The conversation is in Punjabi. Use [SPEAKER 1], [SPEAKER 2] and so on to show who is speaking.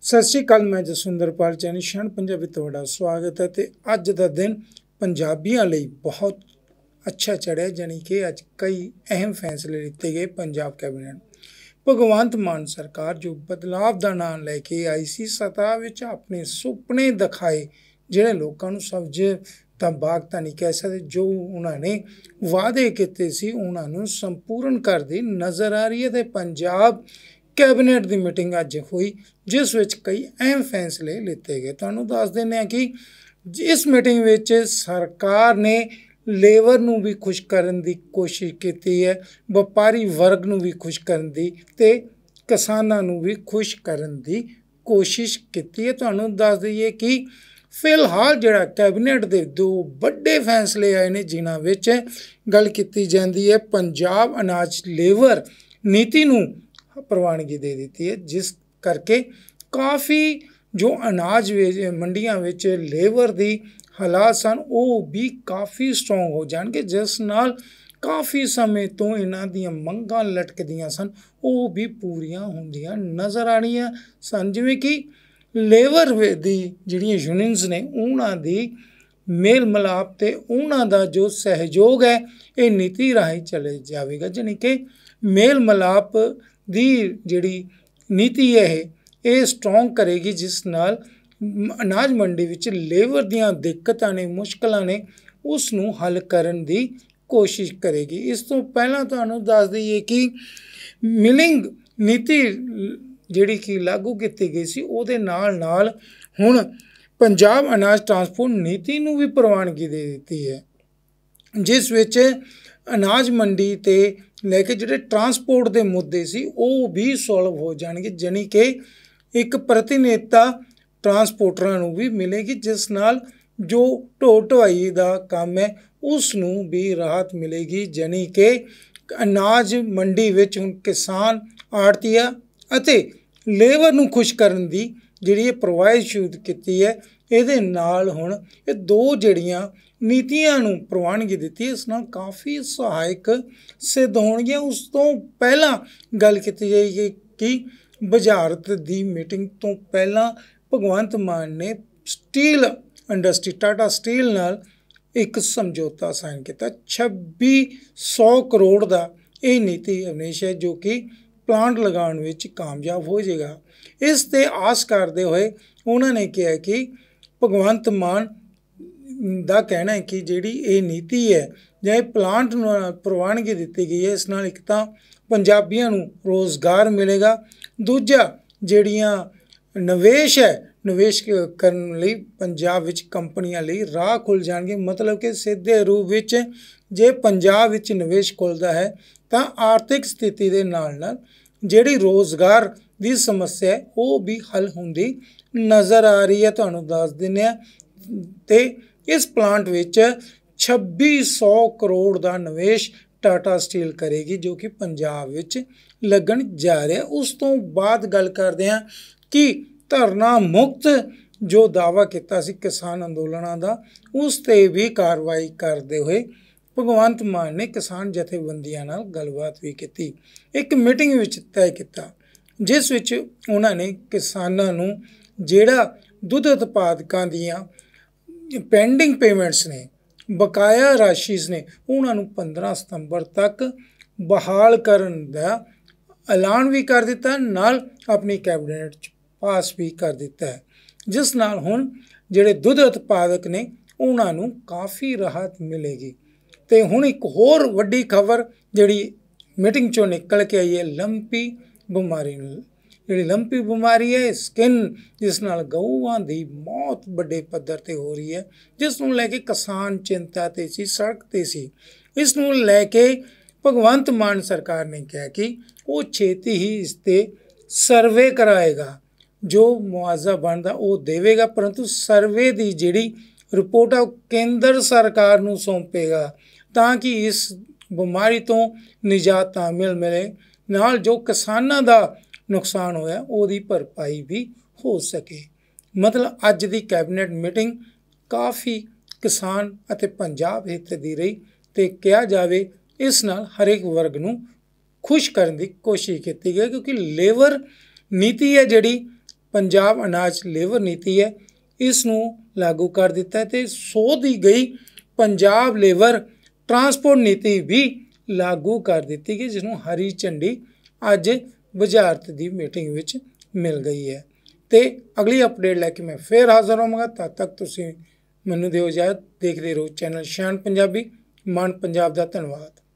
[SPEAKER 1] ਸਤਿ ਸ਼੍ਰੀ ਅਕਾਲ ਮੈਂ ਪਾਲ ਚੈਨਲ ਸ਼ਾਨ ਪੰਜਾਬੀ ਤੁਹਾਡਾ ਸਵਾਗਤ ਹੈ ਤੇ ਅੱਜ ਦਾ ਦਿਨ ਪੰਜਾਬੀਆਂ ਲਈ ਬਹੁਤ ਅੱਛਾ ਚੜਿਆ ਜਾਨੀ ਕਿ ਅੱਜ ਕਈ ਅਹਿਮ ਫੈਸਲੇ ਲਿੱਤੇ ਗਏ ਪੰਜਾਬ ਕੈਬਨਿਟ ਭਗਵੰਤ ਮਾਨ ਸਰਕਾਰ ਜੋ ਬਦਲਾਵ ਦਾ ਨਾਮ ਲੈ ਕੇ ਆਈ ਸੀ ਸਤਾ ਵਿੱਚ ਆਪਣੇ ਸੁਪਨੇ ਦਿਖਾਏ ਜਿਹੜੇ ਲੋਕਾਂ ਨੂੰ ਸਮਝ ਤਾਂ ਬਾਗ ਤਾਂ ਨਹੀਂ ਕਹਿ ਸਕਦੇ ਜੋ ਉਹਨਾਂ ਨੇ ਵਾਅਦੇ ਕੀਤੇ ਸੀ ਉਹਨਾਂ ਨੂੰ ਸੰਪੂਰਨ ਕਰਦੀ ਨਜ਼ਰ ਆ ਰਹੀ ਹੈ ਤੇ ਪੰਜਾਬ ਕੈਬਨਿਟ ਦੀ ਮੀਟਿੰਗ ਅੱਜ ਹੋਈ ਜਿਸ ਵਿੱਚ ਕਈ ਅਹਿਮ ਫੈਸਲੇ ਲਿੱਤੇ ਗਏ ਤੁਹਾਨੂੰ ਦੱਸ ਦਿੰਦੇ ਆ ਕਿ ਇਸ ਮੀਟਿੰਗ ਵਿੱਚ ਸਰਕਾਰ ਨੇ ਲੇਬਰ ਨੂੰ ਵੀ ਖੁਸ਼ ਕਰਨ ਦੀ ਕੋਸ਼ਿਸ਼ ਕੀਤੀ ਹੈ ਵਪਾਰੀ ਵਰਗ ਨੂੰ ਵੀ ਖੁਸ਼ ਕਰਨ ਦੀ ਤੇ ਕਿਸਾਨਾਂ ਨੂੰ ਵੀ ਖੁਸ਼ ਕਰਨ ਦੀ ਕੋਸ਼ਿਸ਼ ਕੀਤੀ ਹੈ ਤੁਹਾਨੂੰ ਦੱਸ ਦਈਏ ਕਿ ਫਿਲਹਾਲ ਜਿਹੜਾ ਕੈਬਨਿਟ ਦੇ ਦੋ ਵੱਡੇ ਫੈਸਲੇ ਆਏ ਨੇ ਜਿਨ੍ਹਾਂ ਵਿੱਚ ਗੱਲ ਕੀਤੀ ਜਾਂਦੀ ਹੈ ਪੰਜਾਬ ਅਨਾਜ ਲੇਬਰ ਨੀਤੀ ਨੂੰ ਪ੍ਰਵਾਨਗੀ ਦੇ ਦਿੱਤੀ ਹੈ ਜਿਸ ਕਰਕੇ ਕਾਫੀ ਜੋ ਅਨਾਜ ਮੰਡੀਆਂ ਵਿੱਚ ਲੇਬਰ ਦੀ ਹਾਲਾਤ ਸਨ ਉਹ ਵੀ ਕਾਫੀ ਸਟਰੋਂਗ ਹੋ ਜਾਣਗੇ ਜਿਸ ਨਾਲ ਕਾਫੀ ਸਮੇਂ ਤੋਂ ਇਹਨਾਂ ਦੀਆਂ ਮੰਗਾਂ ਲਟਕਦੀਆਂ ਸਨ ਉਹ ਵੀ ਪੂਰੀਆਂ ਹੁੰਦੀਆਂ ਨਜ਼ਰ ਆ ਰਹੀਆਂ ਸਨ ਜਿਵੇਂ ਕਿ ਲੇਬਰ ਦੀ ਜਿਹੜੀਆਂ ਯੂਨੀਅਨਸ ਨੇ ਉਹਨਾਂ ਦੀ ਮੇਲ ਮਲਾਪ ਤੇ ਉਹਨਾਂ ਦਾ ਜੋ ਸਹਿਯੋਗ ਹੈ ਇਹ ਨੀਤੀ ਰਾਹੀਂ ਚਲੇ ਜਾਵੇਗਾ ਜਾਨੀ ਕਿ ਮੇਲ ਮਲਾਪ ਦੀ ਜਿਹੜੀ ਨੀਤੀ ਹੈ ਇਹ ਇਹ ਸਟਰੋਂਗ ਕਰੇਗੀ ਜਿਸ ਨਾਲ ਅਨਾਜ ਮੰਡੀ ਵਿੱਚ ਲੇਬਰ ਦੀਆਂ ਦਿੱਕਤਾਂ ਨੇ ਮੁਸ਼ਕਲਾਂ ਨੇ ਉਸ ਨੂੰ ਹੱਲ ਕਰਨ ਦੀ ਕੋਸ਼ਿਸ਼ ਕਰੇਗੀ ਇਸ ਤੋਂ ਪਹਿਲਾਂ ਤੁਹਾਨੂੰ ਦੱਸ ਦਈਏ ਕਿ ਮਿਲਿੰਗ ਨੀਤੀ ਜਿਹੜੀ ਕਿ ਲਾਗੂ ਕੀਤੀ ਗਈ ਸੀ ਉਹਦੇ ਨਾਲ ਨਾਲ ਹੁਣ ਪੰਜਾਬ ਅਨਾਜ ਟਰਾਂਸਪੋਰਟ ਨੀਤੀ ਨੂੰ ਵੀ ਪ੍ਰਵਾਨਗੀ ਦੇ ਦਿੱਤੀ ਹੈ ਜਿਸ ਵਿੱਚ ਅਨਾਜ ਮੰਡੀ ਤੇ ਲੈ ਕੇ ਜਿਹੜੇ ਟਰਾਂਸਪੋਰਟ ਦੇ ਮੁੱਦੇ ਸੀ ਉਹ ਵੀ ਸੋਲਵ ਹੋ ਜਾਣਗੇ ਜਾਨੀ ਕਿ ਇੱਕ ਪ੍ਰਤੀਨੇਤਾ ਟਰਾਂਸਪੋਰਟਰਾਂ ਨੂੰ ਵੀ ਮਿਲੇਗੀ ਜਿਸ ਨਾਲ ਜੋ ਢੋ ਢਵਾਈ ਦਾ ਕੰਮ ਹੈ ਉਸ ਨੂੰ ਵੀ ਰਾਹਤ ਮਿਲੇਗੀ ਜਾਨੀ ਕਿ ਅਨਾਜ ਮੰਡੀ ਵਿੱਚ ਹੁਣ ਕਿਸਾਨ ਆੜਤੀਆ ਅਤੇ ਲੇਬਰ ਨੂੰ ਖੁਸ਼ ਕਰਨ ਦੀ ਜਿਹੜੀ ਇਹ ਪ੍ਰੋਵਾਈਡ ਸ਼ੂਟ ਕੀਤੀ ਹੈ ਇਹਦੇ ਨਾਲ ਹੁਣ ਇਹ ਦੋ ਜਿਹੜੀਆਂ ਨੀਤੀਆਂ ਨੂੰ ਪ੍ਰਵਾਨਗੀ ਦਿੱਤੀ ਇਸ ਨਾਲ ਕਾਫੀ ਸਹਾਇਕ ਸਿੱਧ ਹੋਣਗੀਆਂ ਉਸ ਤੋਂ ਪਹਿਲਾਂ ਗੱਲ ਕੀਤੀ ਜਾਏਗੀ ਕਿ ਬਜਾਰਤ ਦੀ ਮੀਟਿੰਗ ਤੋਂ ਪਹਿਲਾਂ ਭਗਵੰਤ ਮਾਨ ਨੇ ਸਟੀਲ ਇੰਡਸਟਰੀ ਟਾਟਾ ਸਟੀਲ ਨਾਲ ਇੱਕ ਸਮਝੌਤਾ ਸਾਈਨ ਕੀਤਾ 2600 ਕਰੋੜ ਦਾ ਇਹ ਨੀਤੀ ਅਵਨੇਸ਼ ਹੈ ਜੋ ਕਿ ਪਲਾਂਟ ਲਗਾਉਣ ਵਿੱਚ ਕਾਮਯਾਬ ਹੋ ਜਾਏਗਾ ਇਸ ਤੇ ਆਸ ਕਰਦੇ ਹੋਏ ਉਹਨਾਂ ਨੇ ਕਿਹਾ ਕਿ ਭਗਵੰਤ ਮਾਨ ਦਾ ਕਹਿਣਾ ਹੈ ਕਿ ਜਿਹੜੀ ਇਹ ਨੀਤੀ ਹੈ ਜੇ ਪਲਾਂਟ ਨੂੰ ਪ੍ਰਵਾਨਗੀ ਦਿੱਤੀ ਗਈ ਹੈ ਇਸ ਨਾਲ ਇੱਕ ਤਾਂ ਪੰਜਾਬੀਆਂ ਨੂੰ ਰੋਜ਼ਗਾਰ ਮਿਲੇਗਾ ਦੂਜਾ ਜਿਹੜੀਆਂ ਨਿਵੇਸ਼ ਹੈ ਨਿਵੇਸ਼ ਕਰਨ ਲਈ ਪੰਜਾਬ ਵਿੱਚ ਕੰਪਨੀਆਂ ਲਈ ਰਾਹ ਖੁੱਲ ਜਾਣਗੇ ਮਤਲਬ ਕਿ ਸਿੱਧੇ ਰੂਪ ਵਿੱਚ ਜੇ ਪੰਜਾਬ ਵਿੱਚ ਨਿਵੇਸ਼ ਖੁੱਲਦਾ ਹੈ ਤਾਂ ਆਰਥਿਕ ਸਥਿਤੀ ਦੇ ਨਾਲ ਨਾਲ ਜਿਹੜੀ ਰੋਜ਼ਗਾਰ ਦੀ ਸਮੱਸਿਆ ਹੈ ਉਹ ਵੀ ਹੱਲ ਹੁੰਦੀ ਨਜ਼ਰ ਆ ਰਹੀ ਹੈ ਤੁਹਾਨੂੰ ਦੱਸ ਦਿੰਨੇ ਆ ਤੇ ਇਸ ਪਲਾਂਟ ਵਿੱਚ 2600 ਕਰੋੜ ਦਾ ਨਿਵੇਸ਼ ਟਾਟਾ ਸਟੀਲ ਕਰੇਗੀ ਜੋ ਕਿ ਪੰਜਾਬ ਵਿੱਚ ਲੱਗਣ ਜਾ ਰਿਹਾ ਉਸ ਤੋਂ ਬਾਅਦ ਗੱਲ ਕਰਦੇ ਆ ਕਿ ਧਰਨਾ ਮੁਕਤ ਜੋ ਦਾਵਾ ਕੀਤਾ ਸੀ ਕਿਸਾਨ ਅੰਦੋਲਨਾਂ ਦਾ ਉਸ ਤੇ ਵੀ ਕਾਰਵਾਈ ਕਰਦੇ ਹੋਏ ਭਗਵੰਤ ਮਾਨ ਨੇ ਕਿਸਾਨ ਜਥੇਬੰਦੀਆਂ ਨਾਲ ਗੱਲਬਾਤ ਵੀ ਕੀਤੀ ਇੱਕ ਮੀਟਿੰਗ ਵਿੱਚ ਤੈਅ ਕੀਤਾ ਜਿਸ ਵਿੱਚ ਉਹਨਾਂ ਨੇ ਕਿਸਾਨਾਂ ਨੂੰ ਜਿਹੜਾ ਦੁੱਧ ਉਤਪਾਦਕਾਂ ਦੀਆਂ ਪੈਂਡਿੰਗ ਪੇਮੈਂਟਸ ਨੇ ਬਕਾਇਆ ਰਾਸ਼ੀਜ਼ ਨੇ ਉਹਨਾਂ ਨੂੰ 15 ਸਤੰਬਰ ਤੱਕ ਬਹਾਲ ਕਰਨ ਦਾ ਐਲਾਨ ਵੀ ਕਰ ਦਿੱਤਾ ਨਾਲ ਆਪਣੀ ਕੈਬਨਿਟ ਚ ਪਾਸ ਵੀ ਕਰ ਦਿੱਤਾ ਜਿਸ ਨਾਲ ਹੁਣ ਜਿਹੜੇ ਦੁੱਧ ਉਤਪਾਦਕ ਨੇ ਉਹਨਾਂ ਨੂੰ ਕਾਫੀ ਰਾਹਤ ਮਿਲੇਗੀ ਤੇ ਹੁਣ ਇੱਕ ਹੋਰ ਵੱਡੀ ਖਬਰ ਜਿਹੜੀ ਮੀਟਿੰਗ ਚੋਂ ਨਿਕਲ ਕੇ ਆਈ ਹੈ ਲੰਪੀ ਬਿਮਾਰੀ ਨੂੰ ਜਿਹੜੀ ਲੰਪੀ ਬਿਮਾਰੀ ਹੈ ਸਕਿਨ ਜਿਸ ਨਾਲ ਗਊਆਂ ਦੀ ਮੌਤ ਵੱਡੇ ਪੱਧਰ ਤੇ ਹੋ ਰਹੀ ਹੈ ਜਿਸ ਨੂੰ ਲੈ ਕੇ ਕਿਸਾਨ ਚਿੰਤਾ ਤੇ ਸੀ ਸੜਕ ਤੇ ਸੀ ਇਸ ਨੂੰ ਲੈ ਕੇ ਭਗਵੰਤ ਮਾਨ ਸਰਕਾਰ ਨੇ ਕਿਹਾ ਕਿ ਉਹ ਛੇਤੀ ਹੀ ਇਸ ਤੇ ਸਰਵੇ ਕਰਾਏਗਾ ਜੋ ਮੁਆਵਜ਼ਾ ਬਣਦਾ ਉਹ ਦੇਵੇਗਾ ਪਰੰਤੂ ਸਰਵੇ ਦੀ ਜਿਹੜੀ ਰਿਪੋਰਟ ਆ ਉਹ ਕੇਂਦਰ ਸਰਕਾਰ ਨੂੰ ਸੌਂਪੇਗਾ ਤਾਂ ਕਿ ਇਸ ਬਿਮਾਰੀ ਤੋਂ ਨਿਜਾਤ ਤਾਂ ਮਿਲ ਮਿਲੇ ਨਾਲ ਜੋ ਕਿਸਾਨਾਂ ਦਾ ਨੁਕਸਾਨ ਹੋਇਆ ਉਹਦੀ ਭਰਪਾਈ ਵੀ ਹੋ ਸਕੇ ਮਤਲਬ ਅੱਜ ਦੀ ਕੈਬਨਿਟ ਮੀਟਿੰਗ ਕਾਫੀ ਕਿਸਾਨ ਅਤੇ ਪੰਜਾਬ ਹਿੱਤ ਦੀ ਰਹੀ ਤੇ ਕਿਹਾ ਜਾਵੇ ਇਸ ਨਾਲ ਹਰੇਕ ਵਰਗ ਨੂੰ ਖੁਸ਼ ਕਰਨ ਦੀ ਕੋਸ਼ਿਸ਼ ਕੀਤੀ ਗਈ ਕਿਉਂਕਿ ਲੇਬਰ ਨੀਤੀ ਹੈ ਜਿਹੜੀ ਪੰਜਾਬ ਅਨਾਜ ਲੇਬਰ ਨੀਤੀ ਹੈ ਇਸ ਨੂੰ ਲਾਗੂ ਕਰ ਦਿੱਤਾ ਤੇ 100 ਗਈ ਪੰਜਾਬ ਲੇਬਰ ਟਰਾਂਸਪੋਰਟ ਨੀਤੀ ਵੀ ਲਾਗੂ ਕਰ ਦਿੱਤੀ ਗਈ ਜਿਸ ਨੂੰ ਹਰੀ ਝੰਡੀ ਅੱਜ ਬੁਝਾਰਤ ਦੀ ਮੀਟਿੰਗ ਵਿੱਚ ਮਿਲ ਗਈ ਹੈ ਤੇ ਅਗਲੀ ਅਪਡੇਟ ਲੈ ਕੇ ਮੈਂ ਫੇਰ ਹਾਜ਼ਰ ਹੋਵਾਂਗਾ ਤਦ ਤੱਕ ਤੁਸੀਂ ਮੈਨੂੰ ਦਿਓ ਇਜਾਜ਼ਤ ਦੇਖਦੇ ਰਹੋ ਚੈਨਲ ਸ਼ਾਨ ਪੰਜਾਬੀ ਮਨ ਪੰਜਾਬ ਦਾ ਧੰਨਵਾਦ